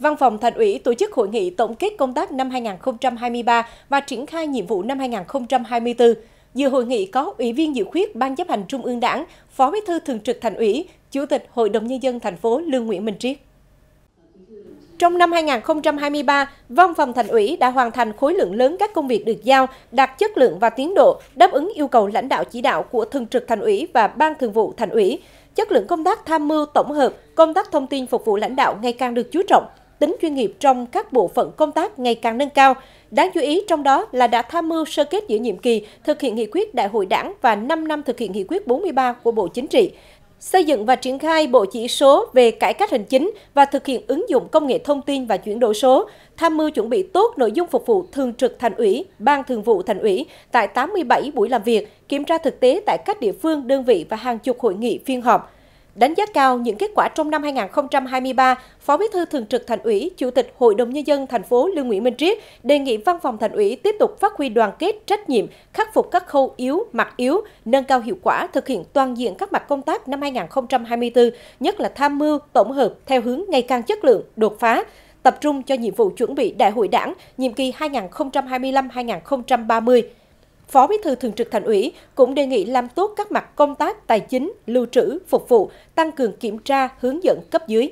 Văn phòng Thành ủy tổ chức hội nghị tổng kết công tác năm 2023 và triển khai nhiệm vụ năm 2024. Dự hội nghị có Ủy viên dự khuyết Ban chấp hành Trung ương Đảng, Phó Bí thư Thường trực Thành ủy, Chủ tịch Hội đồng Nhân dân thành phố Lương Nguyễn Minh Triết. Trong năm 2023, Văn phòng Thành ủy đã hoàn thành khối lượng lớn các công việc được giao, đạt chất lượng và tiến độ, đáp ứng yêu cầu lãnh đạo chỉ đạo của Thường trực Thành ủy và Ban Thường vụ Thành ủy. Chất lượng công tác tham mưu tổng hợp, công tác thông tin phục vụ lãnh đạo ngày càng được chú trọng, tính chuyên nghiệp trong các bộ phận công tác ngày càng nâng cao. Đáng chú ý trong đó là đã tham mưu sơ kết giữa nhiệm kỳ, thực hiện nghị quyết đại hội đảng và 5 năm thực hiện nghị quyết 43 của Bộ Chính trị xây dựng và triển khai bộ chỉ số về cải cách hành chính và thực hiện ứng dụng công nghệ thông tin và chuyển đổi số, tham mưu chuẩn bị tốt nội dung phục vụ thường trực thành ủy, ban thường vụ thành ủy tại 87 buổi làm việc, kiểm tra thực tế tại các địa phương, đơn vị và hàng chục hội nghị phiên họp, Đánh giá cao những kết quả trong năm 2023, Phó Bí thư Thường trực Thành ủy, Chủ tịch Hội đồng nhân dân thành phố Lương Nguyễn Minh Triết đề nghị Văn phòng Thành ủy tiếp tục phát huy đoàn kết, trách nhiệm, khắc phục các khâu yếu, mặt yếu, nâng cao hiệu quả thực hiện toàn diện các mặt công tác năm 2024, nhất là tham mưu, tổng hợp theo hướng ngày càng chất lượng, đột phá, tập trung cho nhiệm vụ chuẩn bị Đại hội Đảng nhiệm kỳ 2025-2030. Phó Bí thư Thường trực Thành ủy cũng đề nghị làm tốt các mặt công tác tài chính, lưu trữ, phục vụ, tăng cường kiểm tra, hướng dẫn cấp dưới.